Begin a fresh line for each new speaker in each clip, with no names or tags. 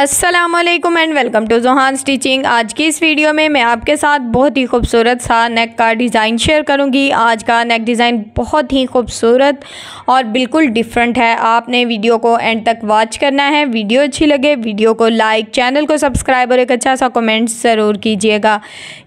Aslam and welcome to जोहान stitching आज की इस वीडियो में मैं आपके साथ बहुत ही खूबसूरत सा नेक का डिज़ाइन शेयर करूंगी आज का नेक डिज़ाइन बहुत ही खूबसूरत और बिल्कुल डिफरेंट है आपने वीडियो को एंड तक वॉच करना है वीडियो अच्छी लगे वीडियो को लाइक चैनल को सब्सक्राइब और एक अच्छा सा कमेंट ज़रूर कीजिएगा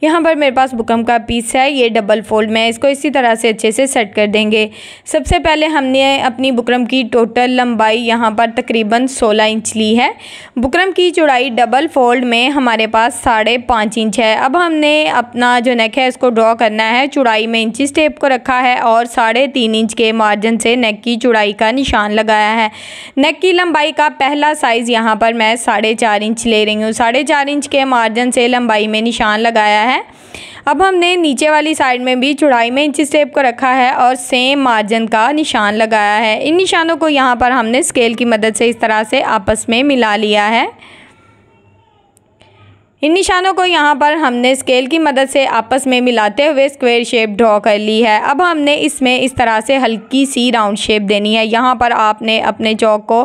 यहाँ पर मेरे पास बुकम का पीस है ये डबल फोल्ड में इसको इसी तरह से अच्छे से सेट कर देंगे सबसे पहले हमने अपनी बुकरम की टोटल लंबाई यहाँ पर तकरीबन सोलह इंच ली है बुकरम बुकरम की चौड़ाई डबल फोल्ड में हमारे पास साढ़े पाँच इंच है अब हमने अपना जो नेक है इसको ड्रॉ करना है चौड़ाई में इंची स्टेप को रखा है और साढ़े तीन इंच के मार्जिन से नेक की चौड़ाई का निशान लगाया है नेक की लंबाई का पहला साइज़ यहाँ पर मैं साढ़े चार इंच ले रही हूँ साढ़े चार इंच के मार्जिन से लंबाई में निशान लगाया है अब हमने नीचे वाली साइड में भी चौड़ाई में इंची स्टेप को रखा है और सेम मार्जिन का निशान लगाया है इन निशानों को यहाँ पर हमने स्केल की मदद से इस तरह से आपस में मिला लिया है इन निशानों को यहाँ पर हमने स्केल की मदद से आपस में मिलाते हुए स्क्वायर शेप ड्रॉ कर ली है अब हमने इसमें इस तरह से हल्की सी राउंड शेप देनी है यहाँ पर आपने अपने चौक को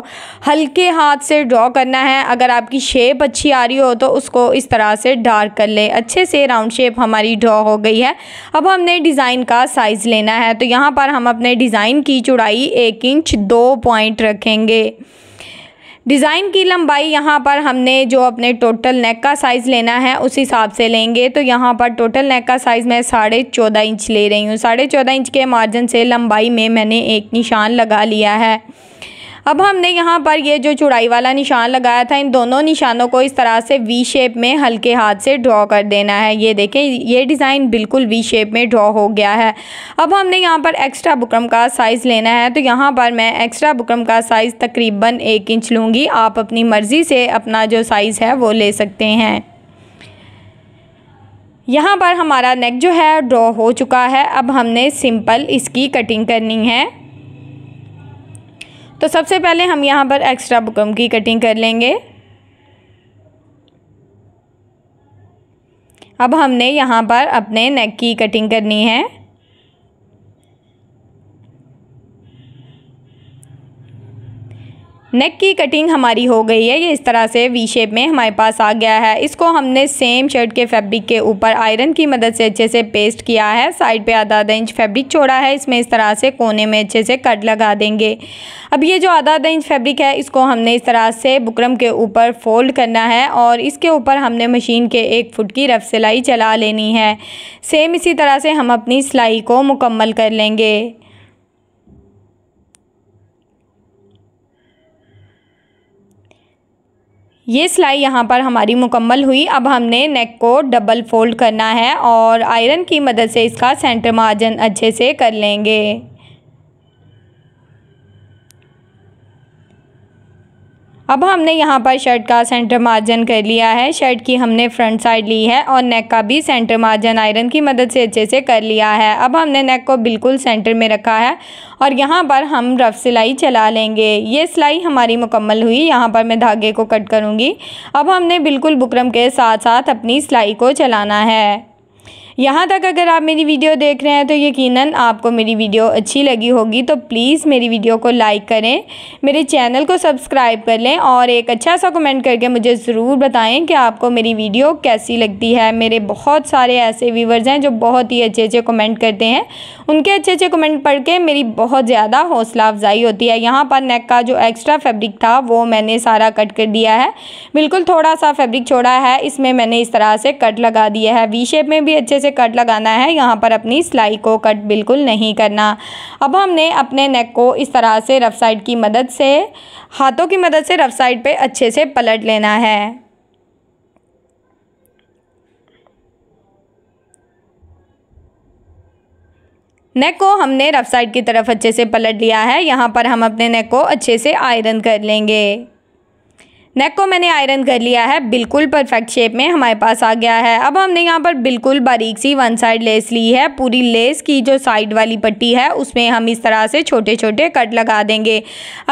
हल्के हाथ से ड्रॉ करना है अगर आपकी शेप अच्छी आ रही हो तो उसको इस तरह से डार्क कर ले अच्छे से राउंड शेप हमारी ड्रॉ हो गई है अब हमने डिज़ाइन का साइज़ लेना है तो यहाँ पर हम अपने डिज़ाइन की चौड़ाई एक इंच दो पॉइंट रखेंगे डिज़ाइन की लंबाई यहाँ पर हमने जो अपने टोटल नेक का साइज़ लेना है उस हिसाब से लेंगे तो यहाँ पर टोटल नेक का साइज़ मैं साढ़े चौदह इंच ले रही हूँ साढ़े चौदह इंच के मार्जिन से लंबाई में मैंने एक निशान लगा लिया है अब हमने यहाँ पर ये जो चुड़ाई वाला निशान लगाया था इन दोनों निशानों को इस तरह से वी शेप में हल्के हाथ से ड्रॉ कर देना है ये देखें ये डिज़ाइन बिल्कुल वी शेप में ड्रॉ हो गया है अब हमने यहाँ पर एक्स्ट्रा बुकरम का साइज़ लेना है तो यहाँ पर मैं एक्स्ट्रा बुकरम का साइज़ तकरीबन एक इंच लूँगी आप अपनी मर्ज़ी से अपना जो साइज़ है वो ले सकते हैं यहाँ पर हमारा नेक जो है ड्रॉ हो चुका है अब हमने सिंपल इसकी कटिंग करनी है तो सबसे पहले हम यहाँ पर एक्स्ट्रा बुकम की कटिंग कर लेंगे अब हमने यहाँ पर अपने नेक की कटिंग करनी है नेक की कटिंग हमारी हो गई है ये इस तरह से वी शेप में हमारे पास आ गया है इसको हमने सेम शर्ट के फैब्रिक के ऊपर आयरन की मदद से अच्छे से पेस्ट किया है साइड पे आधा आधा इंच फैब्रिक छोड़ा है इसमें इस तरह से कोने में अच्छे से कट लगा देंगे अब ये जो आधा आधा इंच फैब्रिक है इसको हमने इस तरह से बुकरम के ऊपर फोल्ड करना है और इसके ऊपर हमने मशीन के एक फुट की रफ सिलाई चला लेनी है सेम इसी तरह से हम अपनी सिलाई को मुकम्मल कर लेंगे ये सिलाई यहाँ पर हमारी मुकम्मल हुई अब हमने नेक को डबल फोल्ड करना है और आयरन की मदद से इसका सेंटर मार्जन अच्छे से कर लेंगे अब हमने यहाँ पर शर्ट का सेंटर मार्जिन कर लिया है शर्ट की हमने फ्रंट साइड ली है और नेक का भी सेंटर मार्जिन आयरन की मदद से अच्छे से कर लिया है अब हमने नेक को बिल्कुल सेंटर में रखा है और यहाँ पर हम रफ सिलाई चला लेंगे ये सिलाई हमारी मुकम्मल हुई यहाँ पर मैं धागे को कट करूँगी अब हमने बिल्कुल बुकरम के साथ साथ अपनी सिलाई को चलाना है यहाँ तक अगर आप मेरी वीडियो देख रहे हैं तो यकीनन आपको मेरी वीडियो अच्छी लगी होगी तो प्लीज़ मेरी वीडियो को लाइक करें मेरे चैनल को सब्सक्राइब कर लें और एक अच्छा सा कमेंट करके मुझे ज़रूर बताएं कि आपको मेरी वीडियो कैसी लगती है मेरे बहुत सारे ऐसे व्यूवर्स हैं जो बहुत ही अच्छे अच्छे कमेंट करते हैं उनके अच्छे अच्छे कमेंट पढ़ के मेरी बहुत ज़्यादा हौसला अफजाई होती है यहाँ पर नेक का जो एक्स्ट्रा फैब्रिक था वो मैंने सारा कट कर दिया है बिल्कुल थोड़ा सा फैब्रिक छोड़ा है इसमें मैंने इस तरह से कट लगा दिया है वी शेप में भी अच्छे से से कट लगाना है यहाँ पर अपनी सिलाई को कट बिल्कुल नहीं करना अब हमने अपने नेक को इस तरह से रफ साइड की मदद से हाथों की मदद से रफ साइड पे अच्छे से पलट लेना है नेक को हमने रफ साइड की तरफ अच्छे से पलट लिया है यहाँ पर हम अपने नेक को अच्छे से आयरन कर लेंगे नेक को मैंने आयरन कर लिया है बिल्कुल परफेक्ट शेप में हमारे पास आ गया है अब हमने यहाँ पर बिल्कुल बारीक सी वन साइड लेस ली है पूरी लेस की जो साइड वाली पट्टी है उसमें हम इस तरह से छोटे छोटे कट लगा देंगे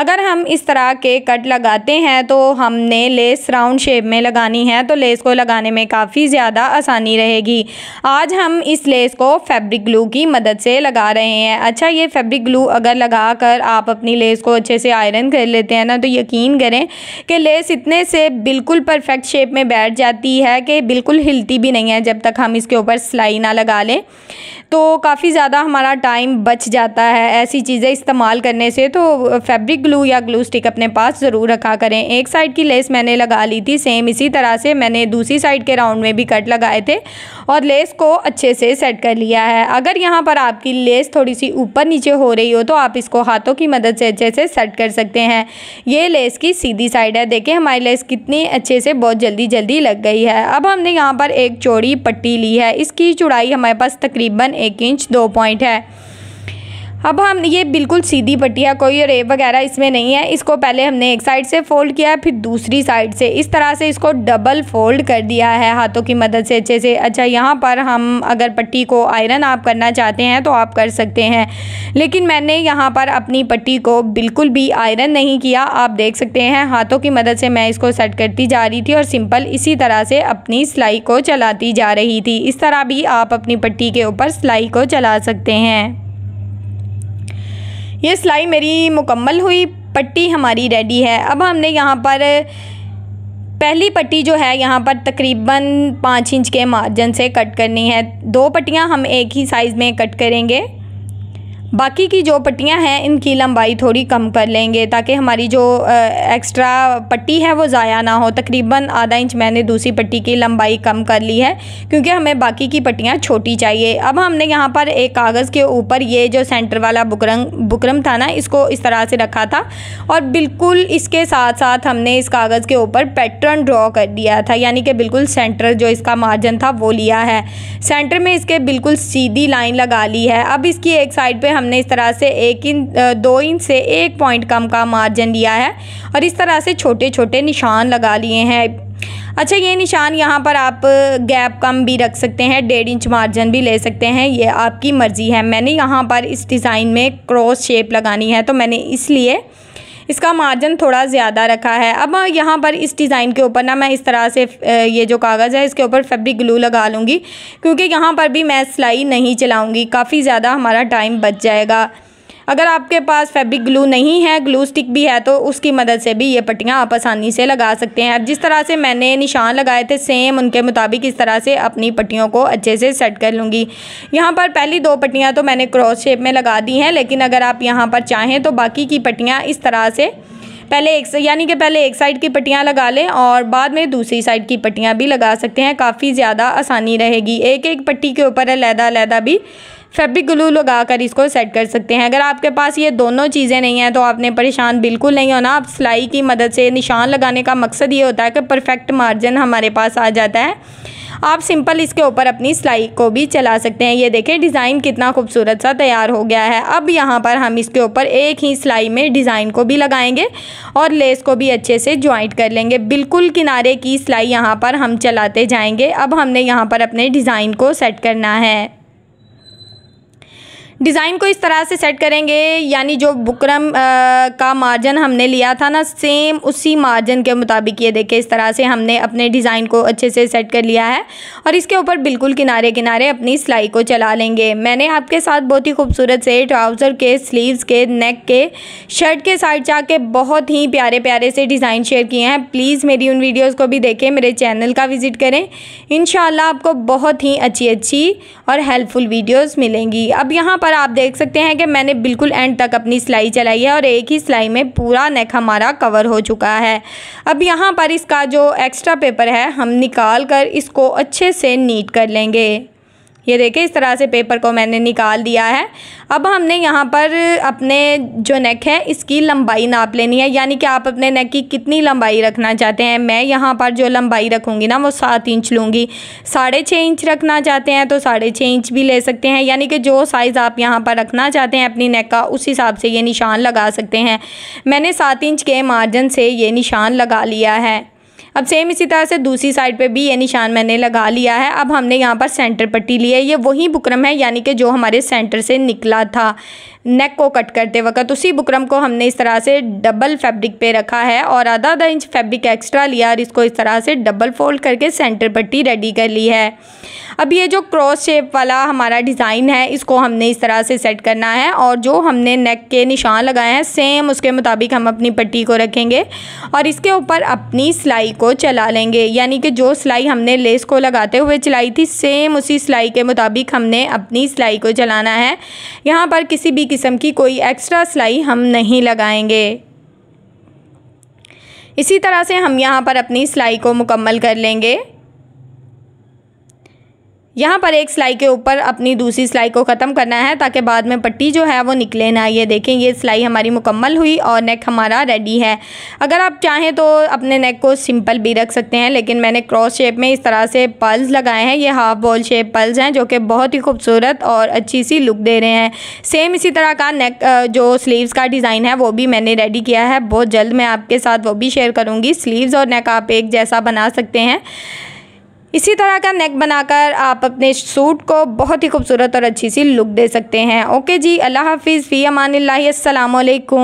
अगर हम इस तरह के कट लगाते हैं तो हमने लेस राउंड शेप में लगानी है तो लेस को लगाने में काफ़ी ज़्यादा आसानी रहेगी आज हम इस लेस को फैब्रिक ग्लू की मदद से लगा रहे हैं अच्छा ये फैब्रिक ग्लू अगर लगा कर आप अपनी लेस को अच्छे से आयरन कर लेते हैं ना तो यकीन करें कि लेस इतने से बिल्कुल परफेक्ट शेप में बैठ जाती है कि बिल्कुल हिलती भी नहीं है जब तक हम इसके ऊपर सिलाई ना लगा लें तो काफ़ी ज़्यादा हमारा टाइम बच जाता है ऐसी चीज़ें इस्तेमाल करने से तो फैब्रिक ग्लू या ग्लू स्टिक अपने पास ज़रूर रखा करें एक साइड की लेस मैंने लगा ली थी सेम इसी तरह से मैंने दूसरी साइड के राउंड में भी कट लगाए थे और लेस को अच्छे से सेट कर लिया है अगर यहाँ पर आपकी लेस थोड़ी सी ऊपर नीचे हो रही हो तो आप इसको हाथों की मदद से अच्छे से सेट कर सकते हैं ये लेस की सीधी साइड है देखें हमारी लेस कितनी अच्छे से बहुत जल्दी जल्दी लग गई है अब हमने यहाँ पर एक चौड़ी पट्टी ली है इसकी चौड़ाई हमारे पास तकरीबन एक इंच दो पॉइंट है अब हम ये बिल्कुल सीधी पट्टिया कोई रेप वगैरह इसमें नहीं है इसको पहले हमने एक साइड से फोल्ड किया फिर दूसरी साइड से इस तरह से इसको डबल फोल्ड कर दिया है हाथों की मदद से अच्छे से अच्छा यहाँ पर हम अगर पट्टी को आयरन आप करना चाहते हैं तो आप कर सकते हैं लेकिन मैंने यहाँ पर अपनी पट्टी को बिल्कुल भी आयरन नहीं किया आप देख सकते हैं हाथों की मदद से मैं इसको सेट करती जा रही थी और सिंपल इसी तरह से अपनी सिलाई को चलाती जा रही थी इस तरह भी आप अपनी पट्टी के ऊपर सिलाई को चला सकते हैं ये सिलाई मेरी मुकम्मल हुई पट्टी हमारी रेडी है अब हमने यहाँ पर पहली पट्टी जो है यहाँ पर तकरीबन पाँच इंच के मार्जिन से कट करनी है दो पट्टियाँ हम एक ही साइज़ में कट करेंगे बाकी की जो पट्टियाँ हैं इनकी लंबाई थोड़ी कम कर लेंगे ताकि हमारी जो एक्स्ट्रा पट्टी है वो ज़ाया ना हो तकरीबन आधा इंच मैंने दूसरी पट्टी की लंबाई कम कर ली है क्योंकि हमें बाकी की पट्टियाँ छोटी चाहिए अब हमने यहाँ पर एक कागज़ के ऊपर ये जो सेंटर वाला बुकरम बुकरम था ना इसको इस तरह से रखा था और बिल्कुल इसके साथ साथ हमने इस कागज़ के ऊपर पैटर्न ड्रॉ कर दिया था यानी कि बिल्कुल सेंटर जो इसका मार्जिन था वो लिया है सेंटर में इसके बिल्कुल सीधी लाइन लगा ली है अब इसकी एक साइड पर हम हमने इस तरह से एक इंच दो इंच से एक पॉइंट कम का मार्जिन लिया है और इस तरह से छोटे छोटे निशान लगा लिए हैं अच्छा ये निशान यहाँ पर आप गैप कम भी रख सकते हैं डेढ़ इंच मार्जिन भी ले सकते हैं ये आपकी मर्ज़ी है मैंने यहाँ पर इस डिज़ाइन में क्रॉस शेप लगानी है तो मैंने इसलिए इसका मार्जिन थोड़ा ज़्यादा रखा है अब यहाँ पर इस डिज़ाइन के ऊपर ना मैं इस तरह से ये जो कागज़ है इसके ऊपर फेब्रिक ग्लू लगा लूँगी क्योंकि यहाँ पर भी मैं सिलाई नहीं चलाऊँगी काफ़ी ज़्यादा हमारा टाइम बच जाएगा अगर आपके पास फैब्रिक ग्लू नहीं है ग्लू स्टिक भी है तो उसकी मदद से भी ये पट्टियाँ आप आसानी से लगा सकते हैं अब जिस तरह से मैंने निशान लगाए थे सेम उनके मुताबिक इस तरह से अपनी पट्टियों को अच्छे से सेट कर लूँगी यहाँ पर पहली दो पट्टियाँ तो मैंने क्रॉस शेप में लगा दी हैं लेकिन अगर आप यहाँ पर चाहें तो बाकी की पट्टियाँ इस तरह से पहले एक यानी कि पहले एक साइड की पट्टियाँ लगा लें और बाद में दूसरी साइड की पट्टियाँ भी लगा सकते हैं काफ़ी ज़्यादा आसानी रहेगी एक एक पट्टी के ऊपर अलहदा अलहदा भी फैब्रिक ग्लू लगा कर इसको सेट कर सकते हैं अगर आपके पास ये दोनों चीज़ें नहीं हैं तो आपने परेशान बिल्कुल नहीं होना आप सिलाई की मदद से निशान लगाने का मकसद ये होता है कि परफेक्ट मार्जिन हमारे पास आ जाता है आप सिंपल इसके ऊपर अपनी सिलाई को भी चला सकते हैं ये देखें डिज़ाइन कितना खूबसूरत सा तैयार हो गया है अब यहाँ पर हम इसके ऊपर एक ही सिलाई में डिज़ाइन को भी लगाएंगे और लेस को भी अच्छे से ज्वाइंट कर लेंगे बिल्कुल किनारे की सिलाई यहाँ पर हम चलाते जाएंगे अब हमने यहाँ पर अपने डिज़ाइन को सेट करना है डिज़ाइन को इस तरह से सेट करेंगे यानी जो बुकरम आ, का मार्जिन हमने लिया था ना सेम उसी मार्जिन के मुताबिक ये देखें इस तरह से हमने अपने डिज़ाइन को अच्छे से सेट कर लिया है और इसके ऊपर बिल्कुल किनारे किनारे अपनी सिलाई को चला लेंगे मैंने आपके साथ बहुत ही खूबसूरत से ट्राउज़र के स्लीव्स के नेक के शर्ट के साइड जाके बहुत ही प्यारे प्यारे से डिज़ाइन शेयर किए हैं प्लीज़ मेरी उन वीडियोज़ को भी देखें मेरे चैनल का विज़िट करें इन आपको बहुत ही अच्छी अच्छी और हेल्पफुल वीडियोज़ मिलेंगी अब यहाँ पर आप देख सकते हैं कि मैंने बिल्कुल एंड तक अपनी सिलाई चलाई है और एक ही सिलाई में पूरा नेक हमारा कवर हो चुका है अब यहाँ पर इसका जो एक्स्ट्रा पेपर है हम निकाल कर इसको अच्छे से नीट कर लेंगे ये देखें इस तरह से पेपर को मैंने निकाल दिया है अब हमने यहाँ पर अपने जो नेक है इसकी लंबाई नाप लेनी है यानी कि आप अपने नेक की कितनी लंबाई रखना चाहते हैं मैं यहाँ पर जो लंबाई रखूँगी ना वो सात इंच लूँगी साढ़े छः इंच रखना चाहते हैं तो साढ़े छः इंच भी ले सकते हैं यानी कि जो साइज़ आप यहाँ पर रखना चाहते हैं अपनी नेक का उस हिसाब से ये निशान लगा सकते हैं मैंने सात इंच के मार्जिन से ये निशान लगा लिया है अब सेम इसी तरह से दूसरी साइड पे भी ये निशान मैंने लगा लिया है अब हमने यहाँ पर सेंटर पट्टी ली है ये वही बुकरम है यानी कि जो हमारे सेंटर से निकला था नेक को कट करते वक्त उसी बुकरम को हमने इस तरह से डबल फैब्रिक पे रखा है और आधा आधा इंच फैब्रिक एक्स्ट्रा लिया और इसको इस तरह से डबल फोल्ड करके सेंटर पट्टी रेडी कर ली है अब ये जो क्रॉस शेप वाला हमारा डिज़ाइन है इसको हमने इस तरह से सेट करना है और जो हमने नेक के निशान लगाए हैं सेम उसके मुताबिक हम अपनी पट्टी को रखेंगे और इसके ऊपर अपनी सिलाई को चला लेंगे यानी कि जो सिलाई हमने लेस को लगाते हुए चलाई थी सेम उसी सिलाई के मुताबिक हमने अपनी सिलाई को चलाना है यहाँ पर किसी भी किस्म की कोई एक्स्ट्रा सिलाई हम नहीं लगाएंगे इसी तरह से हम यहाँ पर अपनी सिलाई को मुकम्मल कर लेंगे यहाँ पर एक सिलाई के ऊपर अपनी दूसरी सिलाई को ख़त्म करना है ताकि बाद में पट्टी जो है वो निकले ना ये देखें ये सिलाई हमारी मुकम्मल हुई और नेक हमारा रेडी है अगर आप चाहें तो अपने नेक को सिंपल भी रख सकते हैं लेकिन मैंने क्रॉस शेप में इस तरह से पल्स लगाए हैं ये हाफ बॉल शेप पल्स हैं जो कि बहुत ही खूबसूरत और अच्छी सी लुक दे रहे हैं सेम इसी तरह का नेक जो स्लीवस का डिज़ाइन है वो भी मैंने रेडी किया है बहुत जल्द मैं आपके साथ वो भी शेयर करूँगी स्लीवस और नेक आप एक जैसा बना सकते हैं इसी तरह का नेक बनाकर आप अपने सूट को बहुत ही खूबसूरत और अच्छी सी लुक दे सकते हैं ओके जी अल्लाह हाफिज़ फ़ी अमान लाही असलकुम